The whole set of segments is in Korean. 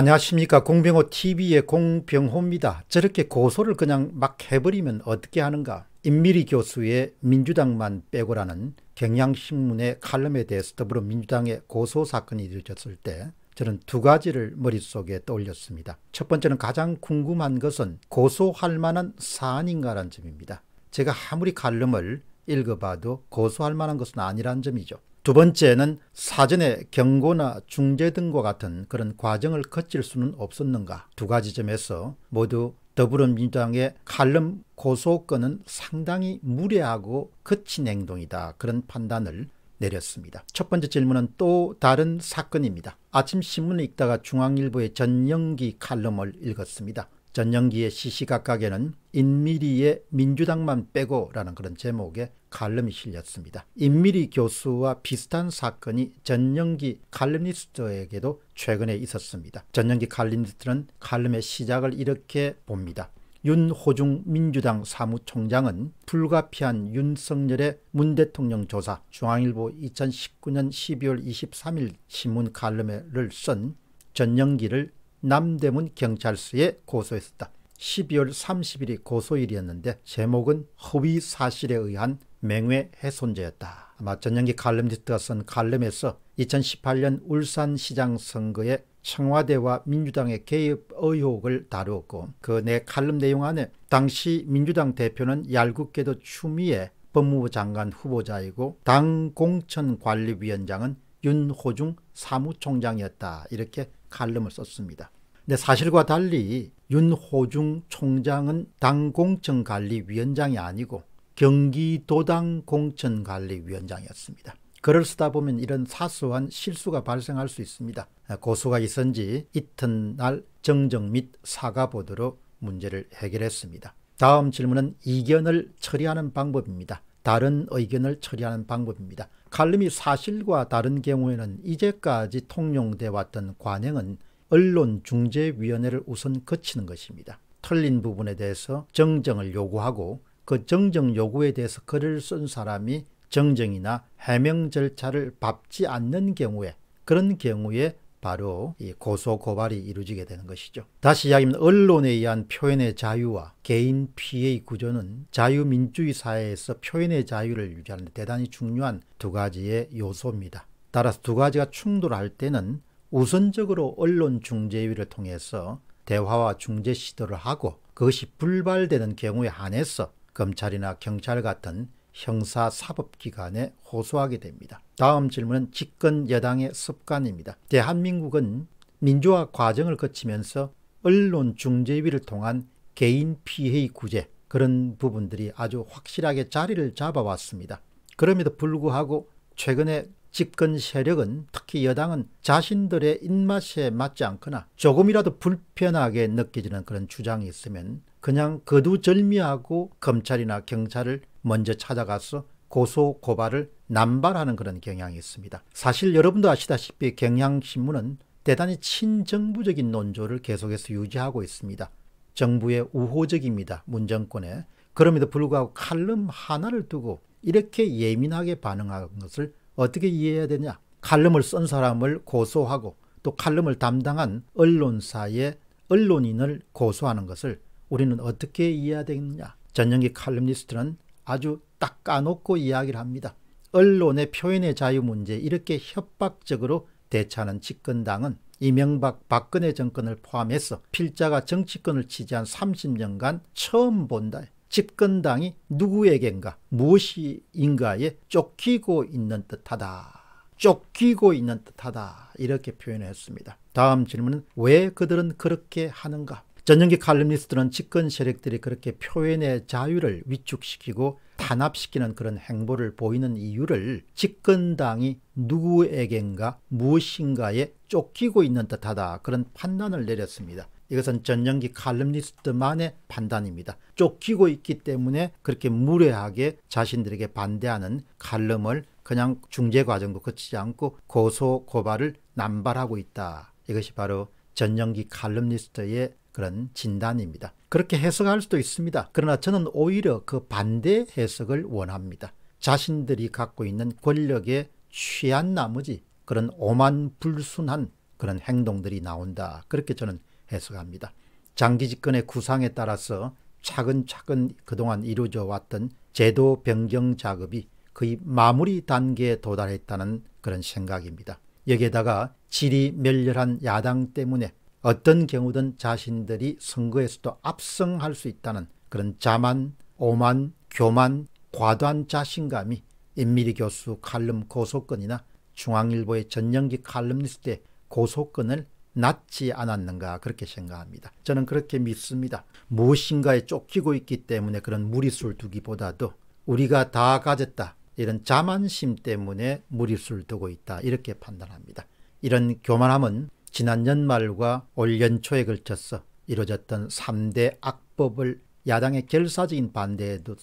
안녕하십니까 공병호 TV의 공병호입니다. 저렇게 고소를 그냥 막 해버리면 어떻게 하는가 임미리 교수의 민주당만 빼고라는 경향신문의 칼럼에 대해서 더불어민주당의 고소 사건이 일어졌을 때 저는 두 가지를 머릿속에 떠올렸습니다. 첫 번째는 가장 궁금한 것은 고소할 만한 사안인가란 점입니다. 제가 아무리 칼럼을 읽어봐도 고소할 만한 것은 아니란 점이죠. 두 번째는 사전에 경고나 중재 등과 같은 그런 과정을 거칠 수는 없었는가 두 가지 점에서 모두 더불어민주당의 칼럼 고소건은 상당히 무례하고 거친 행동이다 그런 판단을 내렸습니다. 첫 번째 질문은 또 다른 사건입니다. 아침 신문을 읽다가 중앙일보의 전영기 칼럼을 읽었습니다. 전영기의 시시각각에는 인미리의 민주당만 빼고라는 그런 제목의 칼럼이 실렸습니다. 임미리 교수와 비슷한 사건이 전영기 칼럼니스트에게도 최근에 있었습니다. 전영기 칼럼니스트는 칼럼의 시작을 이렇게 봅니다. 윤호중 민주당 사무총장은 불가피한 윤석열의 문 대통령 조사 중앙일보 2019년 12월 23일 신문 칼럼에쓴 전영기를 남대문 경찰서에 고소했다. 12월 30일이 고소일이었는데 제목은 허위 사실에 의한 맹회 훼손죄였다. 아마 전영기 칼럼니스트가 쓴 칼럼에서 2018년 울산시장 선거에 청와대와 민주당의 개입 의혹을 다루었고 그 내 칼럼 내용 안에 당시 민주당 대표는 얄궂게도 추미애 법무부 장관 후보자이고 당 공천관리위원장은 윤호중 사무총장이었다 이렇게 칼럼을 썼습니다. 근데 사실과 달리 윤호중 총장은 당 공천관리위원장이 아니고 경기도당 공천관리위원장이었습니다. 글을 쓰다 보면 이런 사소한 실수가 발생할 수 있습니다. 고수가 있은 지 이튿날 정정 및 사과 보도로 문제를 해결했습니다. 다음 질문은 이견을 처리하는 방법입니다. 다른 의견을 처리하는 방법입니다. 칼럼이 사실과 다른 경우에는 이제까지 통용돼 왔던 관행은 언론중재위원회를 우선 거치는 것입니다. 틀린 부분에 대해서 정정을 요구하고 그 정정 요구에 대해서 글을 쓴 사람이 정정이나 해명 절차를 밟지 않는 경우에 그런 경우에 바로 이 고소 고발이 이루어지게 되는 것이죠. 다시 이야기하면 언론에 의한 표현의 자유와 개인 피해의 구조는 자유민주주의 사회에서 표현의 자유를 유지하는 데 대단히 중요한 두 가지의 요소입니다. 따라서 두 가지가 충돌할 때는 우선적으로 언론 중재위를 통해서 대화와 중재 시도를 하고 그것이 불발되는 경우에 한해서 검찰이나 경찰 같은 형사사법기관에 호소하게 됩니다. 다음 질문은 집권 여당의 습관입니다. 대한민국은 민주화 과정을 거치면서 언론 중재위를 통한 개인 피해 구제 그런 부분들이 아주 확실하게 자리를 잡아왔습니다. 그럼에도 불구하고 최근에 집권 세력은 특히 여당은 자신들의 입맛에 맞지 않거나 조금이라도 불편하게 느껴지는 그런 주장이 있으면 그냥 거두절미하고 검찰이나 경찰을 먼저 찾아가서 고소 고발을 남발하는 그런 경향이 있습니다. 사실 여러분도 아시다시피 경향신문은 대단히 친정부적인 논조를 계속해서 유지하고 있습니다. 정부의 우호적입니다. 문정권에. 그럼에도 불구하고 칼럼 하나를 두고 이렇게 예민하게 반응하는 것을 어떻게 이해해야 되냐. 칼럼을 쓴 사람을 고소하고 또 칼럼을 담당한 언론사의 언론인을 고소하는 것을 우리는 어떻게 이해해야 되겠느냐. 전형기 칼럼니스트는 아주 딱 까놓고 이야기를 합니다. 언론의 표현의 자유 문제 이렇게 협박적으로 대처하는 집권당은 이명박 박근혜 정권을 포함해서 필자가 정치권을 지지한 30년간 처음 본다. 집권당이 누구에겐가 무엇인가에 쫓기고 있는 듯하다. 쫓기고 있는 듯하다 이렇게 표현했습니다. 다음 질문은 왜 그들은 그렇게 하는가? 전형기 칼럼니스트는 집권 세력들이 그렇게 표현의 자유를 위축시키고 탄압시키는 그런 행보를 보이는 이유를 집권당이 누구에겐가 무엇인가에 쫓기고 있는 듯하다 그런 판단을 내렸습니다. 이것은 전영기 칼럼니스트만의 판단입니다. 쫓기고 있기 때문에 그렇게 무례하게 자신들에게 반대하는 칼럼을 그냥 중재 과정도 거치지 않고 고소 고발을 남발하고 있다. 이것이 바로 전영기 칼럼니스트의 그런 진단입니다. 그렇게 해석할 수도 있습니다. 그러나 저는 오히려 그 반대 해석을 원합니다. 자신들이 갖고 있는 권력에 취한 나머지 그런 오만 불순한 그런 행동들이 나온다. 그렇게 저는 해석합니다. 장기 집권의 구상에 따라서 차근차근 그동안 이루어져 왔던 제도 변경 작업이 거의 마무리 단계에 도달했다는 그런 생각입니다. 여기에다가 질이 멸렬한 야당 때문에 어떤 경우든 자신들이 선거에서도 압승할 수 있다는 그런 자만, 오만, 교만, 과도한 자신감이 임미리 교수 칼럼 고소권이나 중앙일보의 전영기 칼럼니스트의 고소권을 낫지 않았는가 그렇게 생각합니다. 저는 그렇게 믿습니다. 무엇인가에 쫓기고 있기 때문에 그런 무리수를 두기보다도 우리가 다 가졌다 이런 자만심 때문에 무리수를 두고 있다 이렇게 판단합니다. 이런 교만함은 지난 연말과 올 연초에 걸쳐서 이루어졌던 3대 악법을 야당의 결사적인 반대에도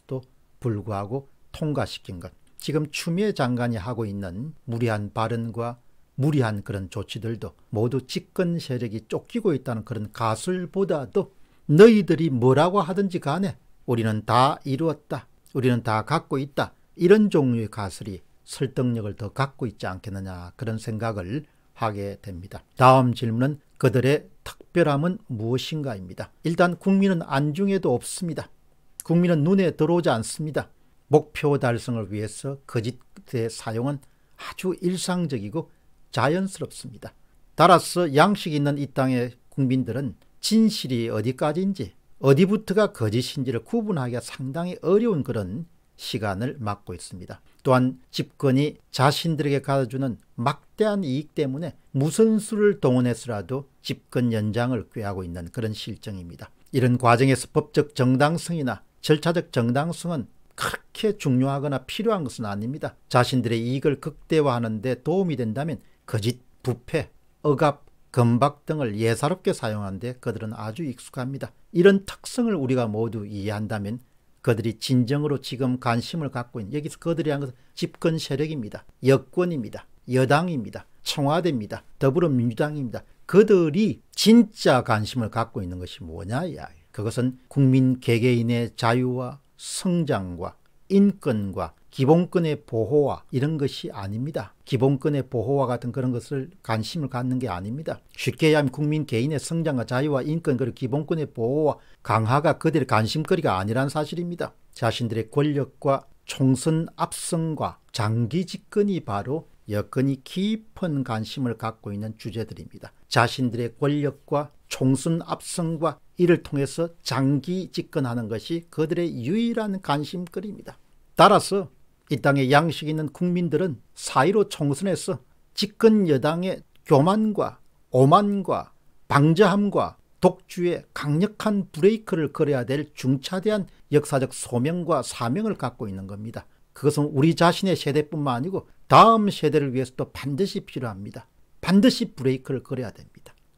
불구하고 통과시킨 것. 지금 추미애 장관이 하고 있는 무리한 발언과 무리한 그런 조치들도 모두 집권 세력이 쫓기고 있다는 그런 가술보다도 너희들이 뭐라고 하든지 간에 우리는 다 이루었다. 우리는 다 갖고 있다. 이런 종류의 가설이 설득력을 더 갖고 있지 않겠느냐 그런 생각을 하게 됩니다. 다음 질문은 그들의 특별함은 무엇인가입니다. 일단 국민은 안중에도 없습니다. 국민은 눈에 들어오지 않습니다. 목표 달성을 위해서 거짓의 그 사용은 아주 일상적이고 자연스럽습니다. 따라서 양식 있는 이 땅의 국민들은 진실이 어디까지인지 어디부터가 거짓인지를 구분하기가 상당히 어려운 그런 시간을 막고 있습니다. 또한 집권이 자신들에게 가져주는 막대한 이익 때문에 무슨 수를 동원해서라도 집권 연장을 꾀하고 있는 그런 실정입니다. 이런 과정에서 법적 정당성이나 절차적 정당성은 그렇게 중요하거나 필요한 것은 아닙니다. 자신들의 이익을 극대화하는 데 도움이 된다면 거짓, 부패, 억압, 금박 등을 예사롭게 사용하는데 그들은 아주 익숙합니다. 이런 특성을 우리가 모두 이해한다면 그들이 진정으로 지금 관심을 갖고 있는 여기서 그들이란 것은 집권 세력입니다. 여권입니다. 여당입니다. 청와대입니다. 더불어민주당입니다. 그들이 진짜 관심을 갖고 있는 것이 뭐냐 이야 그것은 국민 개개인의 자유와 성장과 인권과 기본권의 보호와 이런 것이 아닙니다. 기본권의 보호와 같은 그런 것을 관심을 갖는 게 아닙니다. 쉽게 얘기하면 국민 개인의 성장과 자유와 인권 그리고 기본권의 보호와 강화가 그들의 관심거리가 아니란 사실입니다. 자신들의 권력과 총선 압승과 장기 집권이 바로 여건이 깊은 관심을 갖고 있는 주제들입니다. 자신들의 권력과 총순 압승과 이를 통해서 장기 집권하는 것이 그들의 유일한 관심거리입니다. 따라서 이 땅에 양식 있는 국민들은 사1로 총선에서 집권 여당의 교만과 오만과 방자함과 독주의 강력한 브레이크를 걸어야 될 중차대한 역사적 소명과 사명을 갖고 있는 겁니다. 그것은 우리 자신의 세대뿐만 아니고 다음 세대를 위해서도 반드시 필요합니다. 반드시 브레이크를 걸어야 됩니다.